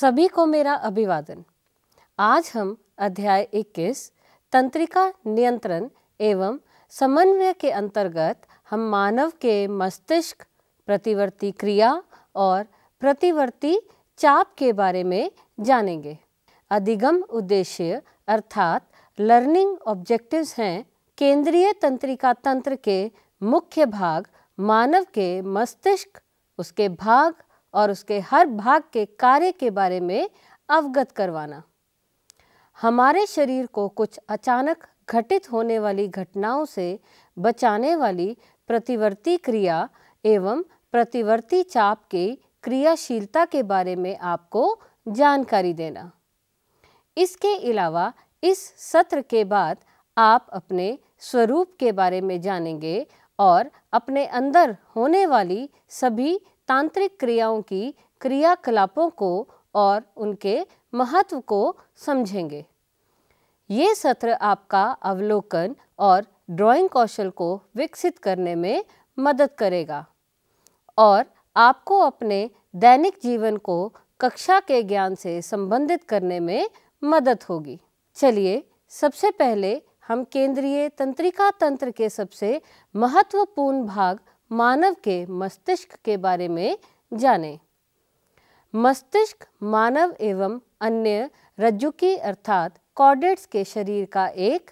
सभी को मेरा अभिवादन आज हम अध्याय 21 तंत्रिका नियंत्रण एवं समन्वय के अंतर्गत हम मानव के मस्तिष्क प्रतिवर्ती क्रिया और प्रतिवर्ती चाप के बारे में जानेंगे अधिगम उद्देश्य अर्थात लर्निंग ऑब्जेक्टिव्स हैं केंद्रीय तंत्रिका तंत्र के मुख्य भाग मानव के मस्तिष्क उसके भाग और उसके हर भाग के कार्य के बारे में अवगत करवाना हमारे शरीर को कुछ अचानक घटित होने वाली घटनाओं से बचाने वाली प्रतिवर्ती क्रिया एवं प्रतिवर्ती चाप के क्रियाशीलता के बारे में आपको जानकारी देना इसके अलावा इस सत्र के बाद आप अपने स्वरूप के बारे में जानेंगे और अपने अंदर होने वाली सभी तांत्रिक क्रियाओं की क्रियाकलापों को और उनके महत्व को समझेंगे ये सत्र आपका अवलोकन और ड्राइंग कौशल को विकसित करने में मदद करेगा और आपको अपने दैनिक जीवन को कक्षा के ज्ञान से संबंधित करने में मदद होगी चलिए सबसे पहले हम केंद्रीय तंत्रिका तंत्र के सबसे महत्वपूर्ण भाग मानव के मस्तिष्क के बारे में जानें मस्तिष्क मानव एवं अन्य रज्जुकी अर्थात कॉर्डेट्स के शरीर का एक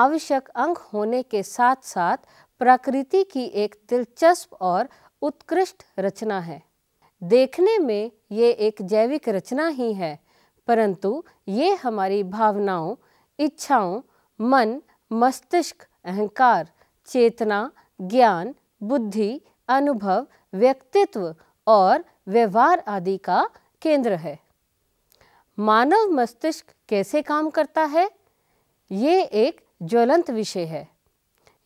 आवश्यक अंग होने के साथ साथ प्रकृति की एक दिलचस्प और उत्कृष्ट रचना है देखने में ये एक जैविक रचना ही है परंतु ये हमारी भावनाओं इच्छाओं मन मस्तिष्क अहंकार चेतना ज्ञान बुद्धि अनुभव व्यक्तित्व और व्यवहार आदि का केंद्र है मानव मस्तिष्क कैसे काम करता है ये एक ज्वलंत विषय है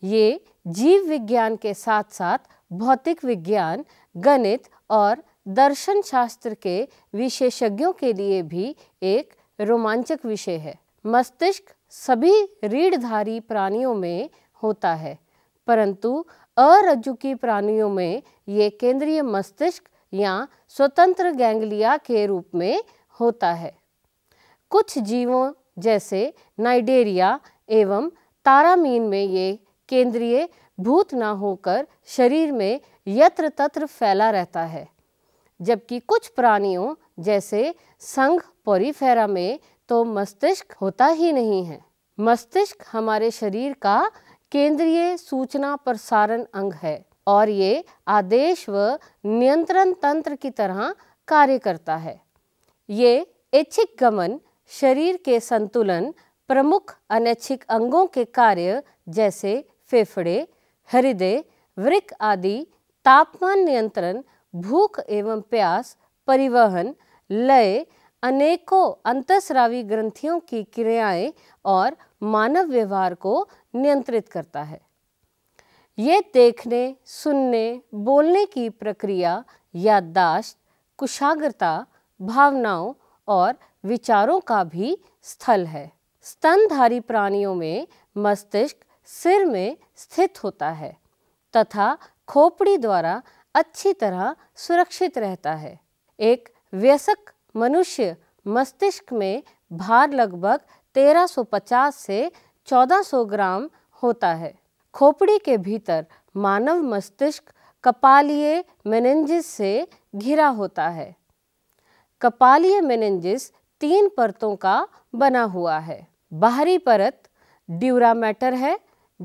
ये जीव विज्ञान के साथ साथ भौतिक विज्ञान गणित और दर्शन शास्त्र के विशेषज्ञों के लिए भी एक रोमांचक विषय है मस्तिष्क सभी रीढ़धारी प्राणियों में होता है परंतु अरज्जु की प्राणियों में ये केंद्रीय मस्तिष्क या स्वतंत्र गैंगलिया के रूप में होता है कुछ जीवों जैसे नाइडेरिया एवं तारामीन में ये केंद्रीय भूत ना होकर शरीर में यत्र तत्र फैला रहता है जबकि कुछ प्राणियों जैसे संघ पोरीफेरा में तो मस्तिष्क होता ही नहीं है मस्तिष्क हमारे शरीर का केंद्रीय सूचना प्रसारण अंग है और ये आदेश व नियंत्रण तंत्र की तरह कार्य करता है ये ऐच्छिक गमन शरीर के संतुलन प्रमुख अनैच्छिक अंगों के कार्य जैसे फेफड़े हृदय वृक आदि तापमान नियंत्रण भूख एवं प्यास परिवहन लय अनेकों अंतस्रावी ग्रंथियों की क्रियाएं और मानव व्यवहार को नियंत्रित करता है ये देखने सुनने बोलने की प्रक्रिया याददाश्त कुशाग्रता भावनाओं और विचारों का भी स्थल है स्तनधारी प्राणियों में मस्तिष्क सिर में स्थित होता है तथा खोपड़ी द्वारा अच्छी तरह सुरक्षित रहता है एक व्यसक मनुष्य मस्तिष्क में भार लगभग 1350 से 1400 ग्राम होता है खोपड़ी के भीतर मानव मस्तिष्क कपालीय मेनेंजिस से घिरा होता है कपालीय मेनेंजिस तीन परतों का बना हुआ है बाहरी परत ड्यूरा मैटर है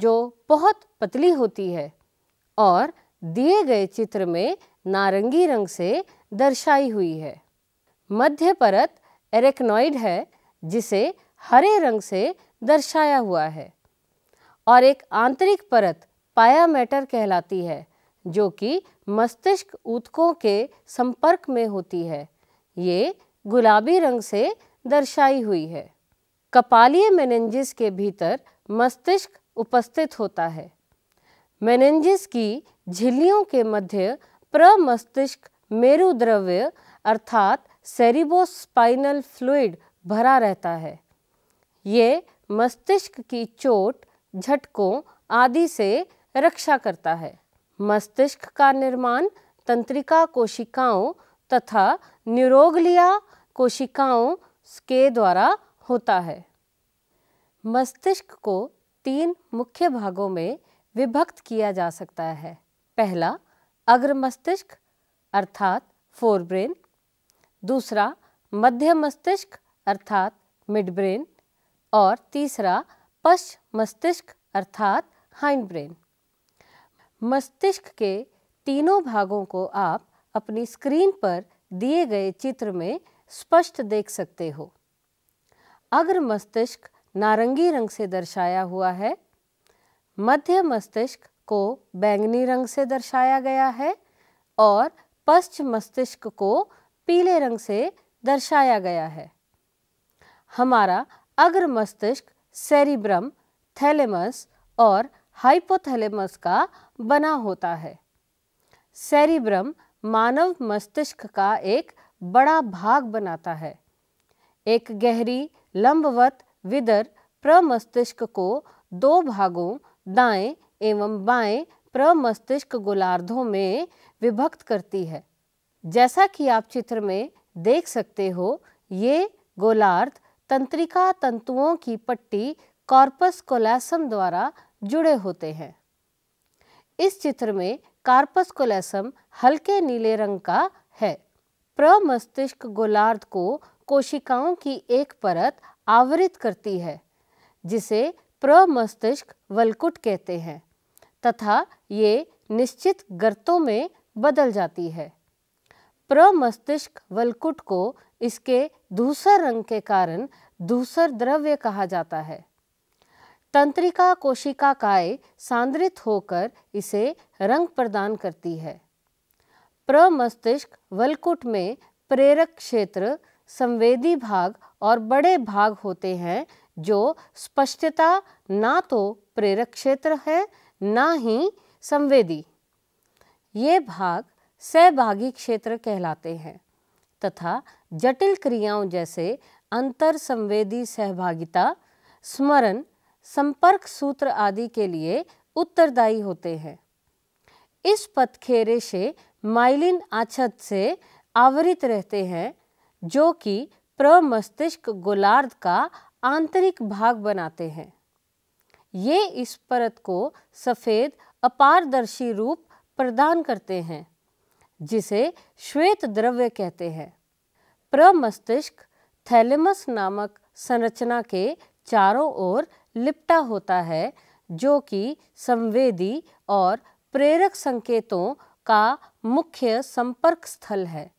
जो बहुत पतली होती है और दिए गए चित्र में नारंगी रंग से दर्शाई हुई है मध्य परत एरेक्नॉइड है जिसे हरे रंग से दर्शाया हुआ है और एक आंतरिक परत पाया मैटर कहलाती है जो कि मस्तिष्क ऊतकों के संपर्क में होती है ये गुलाबी रंग से दर्शाई हुई है कपालीय मेनेंजिस के भीतर मस्तिष्क उपस्थित होता है मेनेंजिस की झिल्लियों के मध्य प्रमस्तिष्क मेरुद्रव्य अर्थात सेरिबोस्पाइनल फ्लूइड भरा रहता है ये मस्तिष्क की चोट झटकों आदि से रक्षा करता है मस्तिष्क का निर्माण तंत्रिका कोशिकाओं तथा न्यूरोगलिया कोशिकाओं के द्वारा होता है मस्तिष्क को तीन मुख्य भागों में विभक्त किया जा सकता है पहला अग्र मस्तिष्क अर्थात फोरब्रेन दूसरा मध्य मस्तिष्क अर्थात मिड ब्रेन और तीसरा पश्च मस्तिष्क अर्थात हाइंड ब्रेन मस्तिष्क के तीनों भागों को आप अपनी स्क्रीन पर दिए गए चित्र में स्पष्ट देख सकते हो अग्र मस्तिष्क नारंगी रंग से दर्शाया हुआ है मध्य मस्तिष्क को बैंगनी रंग से दर्शाया गया है और पश्च मस्तिष्क को पीले रंग से दर्शाया गया है हमारा अग्र मस्तिष्क सेरिब्रम थैलेमस और हाइपोथैलेमस का बना होता है सेरिब्रम मानव मस्तिष्क का एक बड़ा भाग बनाता है एक गहरी लंबवत विदर प्रमस्तिष्क को दो भागों दाएं एवं बाएं प्रमस्तिष्क गोलार्धों में विभक्त करती है जैसा कि आप चित्र में देख सकते हो ये गोलार्ध तंत्रिका तंतुओं की पट्टी कॉर्पस कोलैसम द्वारा जुड़े होते हैं इस चित्र में कार्पस कोलैसम हल्के नीले रंग का है प्रमस्तिष्क गोलार्ध को कोशिकाओं की एक परत आवरित करती है जिसे प्रमस्तिष्क वलकुट कहते हैं तथा ये निश्चित गर्तों में बदल जाती है प्रमस्तिष्क वलकुट को इसके दूसर रंग के कारण दूसर द्रव्य कहा जाता है तंत्रिका कोशिका काय सांद्रित होकर इसे रंग प्रदान करती है प्रमस्तिष्क वलकुट में प्रेरक क्षेत्र संवेदी भाग और बड़े भाग होते हैं जो स्पष्टता ना तो प्रेरक क्षेत्र है ना ही संवेदी ये भाग सहभागी क्षेत्र कहलाते हैं तथा जटिल क्रियाओं जैसे अंतर संवेदी सहभागिता स्मरण संपर्क सूत्र आदि के लिए उत्तरदायी होते हैं इस पथखेरे से माइलिन आछत से आवरित रहते हैं जो कि प्रमस्तिष्क गोलार्ध का आंतरिक भाग बनाते हैं ये इस परत को सफ़ेद अपारदर्शी रूप प्रदान करते हैं जिसे श्वेत द्रव्य कहते हैं प्रमस्तिष्क थैलेमस नामक संरचना के चारों ओर लिपटा होता है जो कि संवेदी और प्रेरक संकेतों का मुख्य संपर्क स्थल है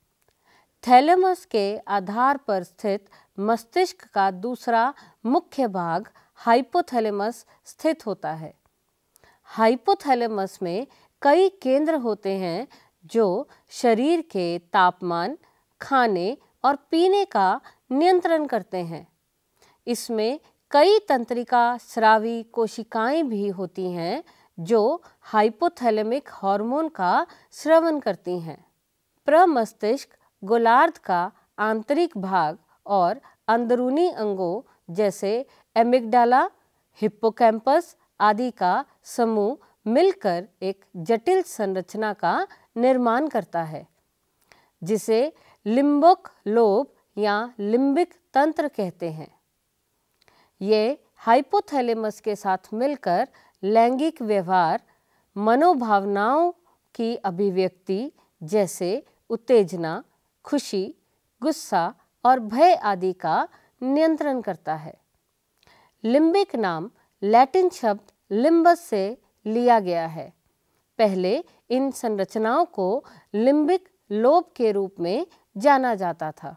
थैलेमस के आधार पर स्थित मस्तिष्क का दूसरा मुख्य भाग हाइपोथैलेमस स्थित होता है हाइपोथैलेमस में कई केंद्र होते हैं जो शरीर के तापमान खाने और पीने का नियंत्रण करते हैं इसमें कई तंत्रिका श्रावी कोशिकाएं भी होती हैं जो हाइपोथैलेमिक हार्मोन का श्रवण करती हैं प्रमस्तिष्क गोलार्ध का आंतरिक भाग और अंदरूनी अंगों जैसे एमिगडाला हिप्पोकैम्पस आदि का समूह मिलकर एक जटिल संरचना का निर्माण करता है जिसे लिम्बक लोब या लिम्बिक तंत्र कहते हैं ये हाइपोथैलेमस के साथ मिलकर लैंगिक व्यवहार मनोभावनाओं की अभिव्यक्ति जैसे उत्तेजना खुशी गुस्सा और भय आदि का नियंत्रण करता है लिम्बिक नाम लैटिन शब्द लिम्बस से लिया गया है पहले इन संरचनाओं को लिम्बिक लोब के रूप में जाना जाता था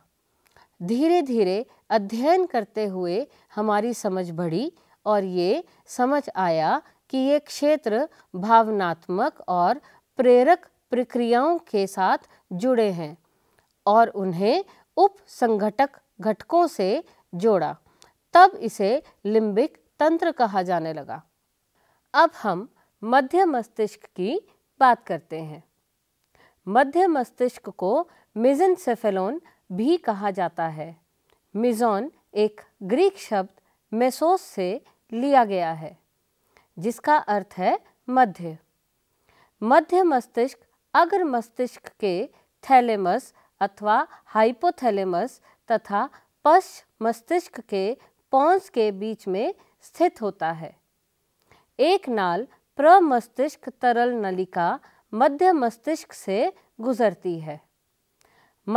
धीरे धीरे अध्ययन करते हुए हमारी समझ बढ़ी और ये समझ आया कि ये क्षेत्र भावनात्मक और प्रेरक प्रक्रियाओं के साथ जुड़े हैं और उन्हें उप संघटक घटकों से जोड़ा तब इसे लिम्बिक तंत्र कहा जाने लगा अब हम मध्य मस्तिष्क की बात करते हैं मध्य मस्तिष्क को मिजन सेफेलोन भी कहा जाता है मिजोन एक ग्रीक शब्द मेसोस से लिया गया है जिसका अर्थ है मध्य मध्य मस्तिष्क अग्र मस्तिष्क के थैलेमस अथवा हाइपोथैलेमस तथा पश्च मस्तिष्क के पौंस के बीच में स्थित होता है एक नाल प्रमस्तिष्क तरल नलिका मध्य मस्तिष्क से गुजरती है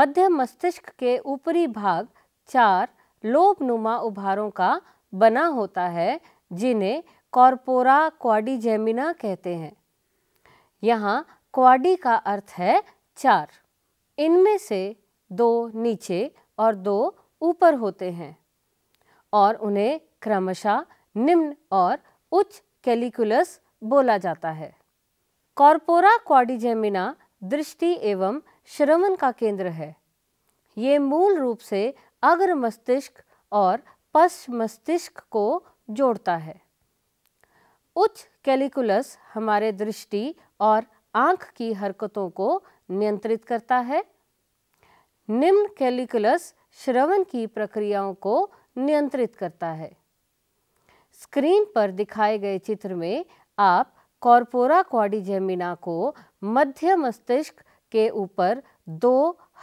मध्य मस्तिष्क के ऊपरी भाग चार लोभनुमा उभारों का बना होता है जिन्हें कॉर्पोरा क्वाडिजेमिना कहते हैं यहाँ क्वाडी का अर्थ है चार इनमें से दो नीचे और दो ऊपर होते हैं और उन्हें क्रमशः निम्न और उच्च कैलिकुलस बोला जाता है कॉर्पोरा क्वाडिजेमिना दृष्टि एवं श्रवण का केंद्र है ये मूल रूप से अग्र मस्तिष्क और पश्च मस्तिष्क को जोड़ता है उच्च कैलिकुलस हमारे दृष्टि और आंख की हरकतों को नियंत्रित करता है निम्न कैलिकुलस श्रवण की प्रक्रियाओं को नियंत्रित करता है स्क्रीन पर दिखाए गए चित्र में आप कॉर्पोरा क्वाडिजेमिना को मध्य मस्तिष्क के ऊपर दो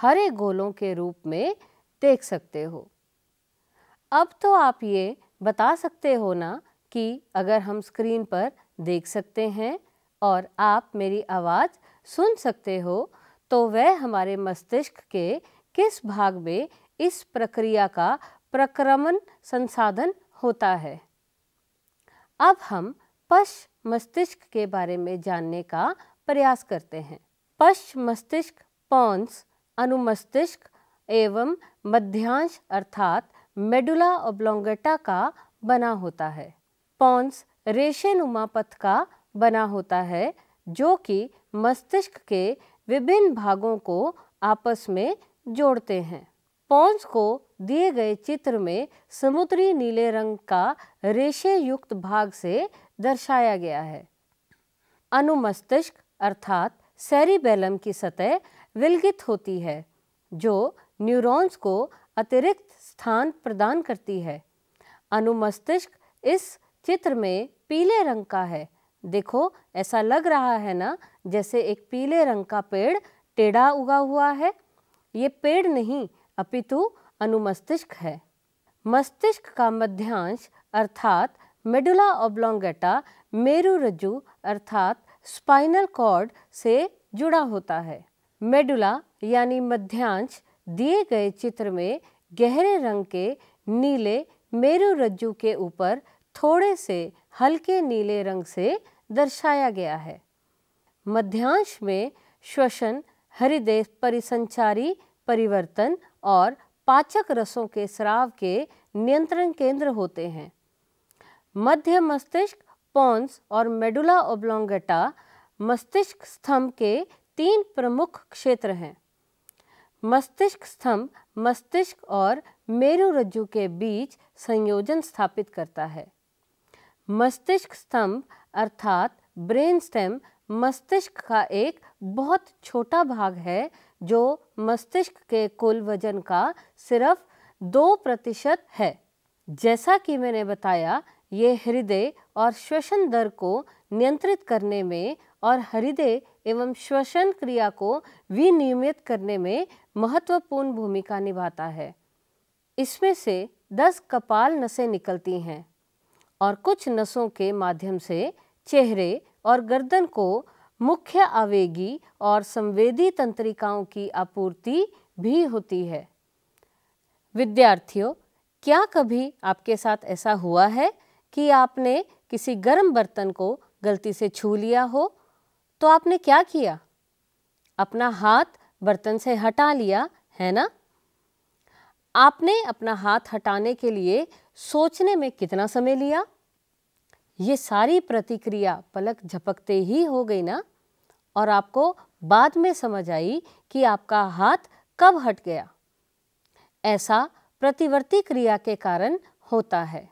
हरे गोलों के रूप में देख सकते हो अब तो आप ये बता सकते हो ना कि अगर हम स्क्रीन पर देख सकते हैं और आप मेरी आवाज़ सुन सकते हो तो वह हमारे मस्तिष्क के किस भाग में इस प्रक्रिया का प्रक्रमण संसाधन होता है अब हम पश मस्तिष्क के बारे में जानने का प्रयास करते हैं पश्च मस्तिष्क पॉन्स अनुमस्तिष्क एवं मध्यांश अर्थात मेडुला ओब्लोंगेटा का बना होता है पॉन्स नुमा पथ का बना होता है जो कि मस्तिष्क के विभिन्न भागों को आपस में जोड़ते हैं पॉन्स को दिए गए चित्र में समुद्री नीले रंग का रेशे युक्त भाग से दर्शाया गया है अनुमस्तिष्क अर्थात सेरिबेलम की सतह विलगित होती है जो न्यूरॉन्स को अतिरिक्त स्थान प्रदान करती है अनुमस्तिष्क इस चित्र में पीले रंग का है देखो ऐसा लग रहा है ना जैसे एक पीले रंग का पेड़ टेढ़ा उगा हुआ है ये पेड़ नहीं अपितु अनुमस्तिष्क है मस्तिष्क का मध्यांश अर्थात मेडुला ओब्लोंगेटा मेरु रज्जु अर्थात स्पाइनल कॉर्ड से जुड़ा होता है मेडुला यानी मध्यांश दिए गए चित्र में गहरे रंग के नीले मेरु रज्जु के ऊपर थोड़े से हल्के नीले रंग से दर्शाया गया है मध्यांश में श्वसन हृदय परिसंचारी परिवर्तन और पाचक रसों के स्राव के नियंत्रण केंद्र होते हैं मध्य मस्तिष्क पॉन्स और मेडुला ओब्लोंगेटा मस्तिष्क स्तंभ के तीन प्रमुख क्षेत्र हैं मस्तिष्क स्तंभ मस्तिष्क और मेरु के बीच संयोजन स्थापित करता है मस्तिष्क स्तंभ अर्थात ब्रेन स्टेम मस्तिष्क का एक बहुत छोटा भाग है जो मस्तिष्क के कुल वजन का सिर्फ दो प्रतिशत है जैसा कि मैंने बताया ये हृदय और श्वसन दर को नियंत्रित करने में और हृदय एवं श्वसन क्रिया को विनियमित करने में महत्वपूर्ण भूमिका निभाता है इसमें से दस कपाल नसें निकलती हैं और कुछ नसों के माध्यम से चेहरे और गर्दन को मुख्य आवेगी और संवेदी तंत्रिकाओं की आपूर्ति भी होती है विद्यार्थियों क्या कभी आपके साथ ऐसा हुआ है कि आपने किसी गर्म बर्तन को गलती से छू लिया हो तो आपने क्या किया अपना हाथ बर्तन से हटा लिया है ना आपने अपना हाथ हटाने के लिए सोचने में कितना समय लिया ये सारी प्रतिक्रिया पलक झपकते ही हो गई ना और आपको बाद में समझ आई कि आपका हाथ कब हट गया ऐसा प्रतिवर्ती क्रिया के कारण होता है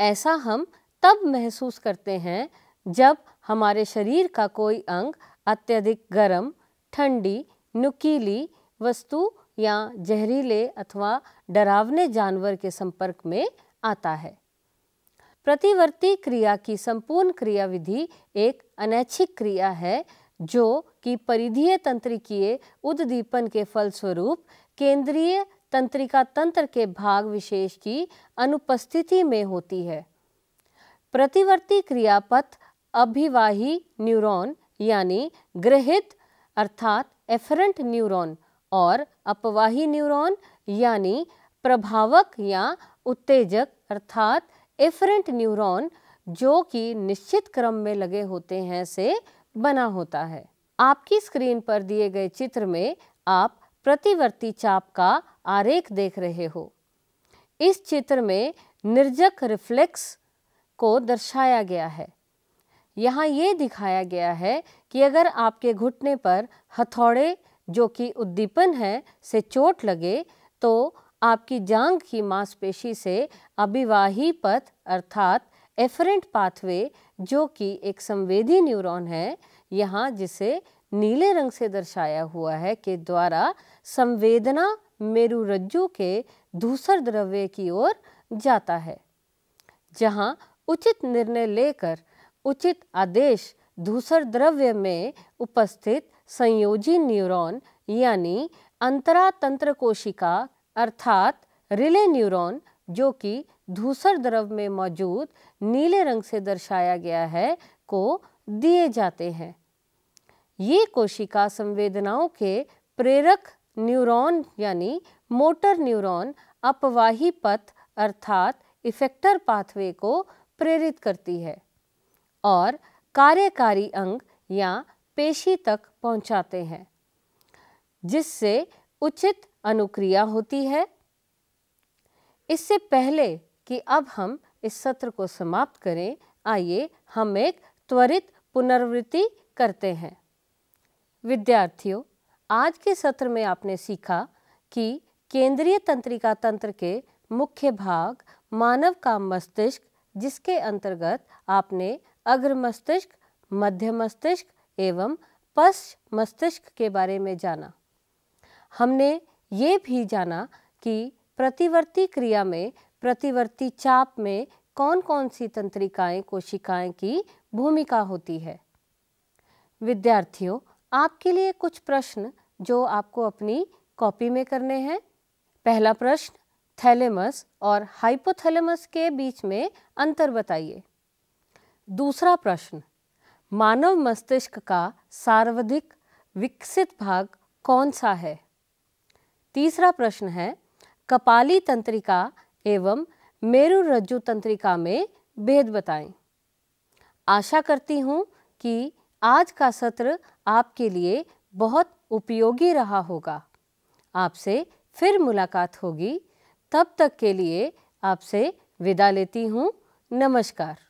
ऐसा हम तब महसूस करते हैं जब हमारे शरीर का कोई अंग अत्यधिक गर्म ठंडी नुकीली वस्तु या जहरीले अथवा डरावने जानवर के संपर्क में आता है प्रतिवर्ती क्रिया की संपूर्ण क्रियाविधि एक अनैच्छिक क्रिया है जो कि परिधीय तंत्रिकीय उद्दीपन के फलस्वरूप केंद्रीय तंत्रिका तंत्र के भाग विशेष की अनुपस्थिति में होती है प्रतिवर्ती क्रियापथ अभिवाही न्यूरॉन यानी ग्रहित अर्थात एफरेंट न्यूरॉन और अपवाही न्यूरॉन यानी प्रभावक या उत्तेजक अर्थात एफरेंट न्यूरॉन जो कि निश्चित क्रम में लगे होते हैं से बना होता है आपकी स्क्रीन पर दिए गए चित्र में आप प्रतिवर्ती चाप का आरेख देख रहे हो इस चित्र में निर्जक रिफ्लेक्स को दर्शाया गया है यहाँ ये दिखाया गया है कि अगर आपके घुटने पर हथौड़े जो कि उद्दीपन है से चोट लगे तो आपकी जांग की मांसपेशी से अभिवाही पथ अर्थात एफरेंट पाथवे जो कि एक संवेदी न्यूरॉन है यहाँ जिसे नीले रंग से दर्शाया हुआ है के द्वारा संवेदना मेरुरज्जु के धूसर द्रव्य की ओर जाता है जहाँ उचित निर्णय लेकर उचित आदेश धूसर द्रव्य में उपस्थित संयोजी न्यूरॉन यानी अंतरा तंत्र कोशिका अर्थात रिले न्यूरॉन जो कि धूसर द्रव में मौजूद नीले रंग से दर्शाया गया है को दिए जाते हैं ये कोशिका संवेदनाओं के प्रेरक न्यूरॉन यानी मोटर न्यूरॉन अपवाही पथ अर्थात इफेक्टर पाथवे को प्रेरित करती है और कार्यकारी अंग या पेशी तक पहुंचाते हैं जिससे उचित अनुक्रिया होती है इससे पहले कि अब हम इस सत्र को समाप्त करें आइए हम एक त्वरित पुनर्वृत्ति करते हैं विद्यार्थियों आज के सत्र में आपने सीखा कि केंद्रीय तंत्रिका तंत्र के मुख्य भाग मानव का मस्तिष्क जिसके अंतर्गत आपने अग्र मस्तिष्क मध्य मस्तिष्क एवं पश्च मस्तिष्क के बारे में जाना हमने ये भी जाना कि प्रतिवर्ती क्रिया में प्रतिवर्ती चाप में कौन कौन सी तंत्रिकाएं कोशिकाएं की भूमिका होती है विद्यार्थियों आपके लिए कुछ प्रश्न जो आपको अपनी कॉपी में करने हैं पहला प्रश्न थैलेमस और हाइपोथैलेमस के बीच में अंतर बताइए दूसरा प्रश्न मानव मस्तिष्क का सर्वाधिक विकसित भाग कौन सा है तीसरा प्रश्न है कपाली तंत्रिका एवं मेरु रज्जु तंत्रिका में भेद बताएं। आशा करती हूँ कि आज का सत्र आपके लिए बहुत उपयोगी रहा होगा आपसे फिर मुलाकात होगी तब तक के लिए आपसे विदा लेती हूँ नमस्कार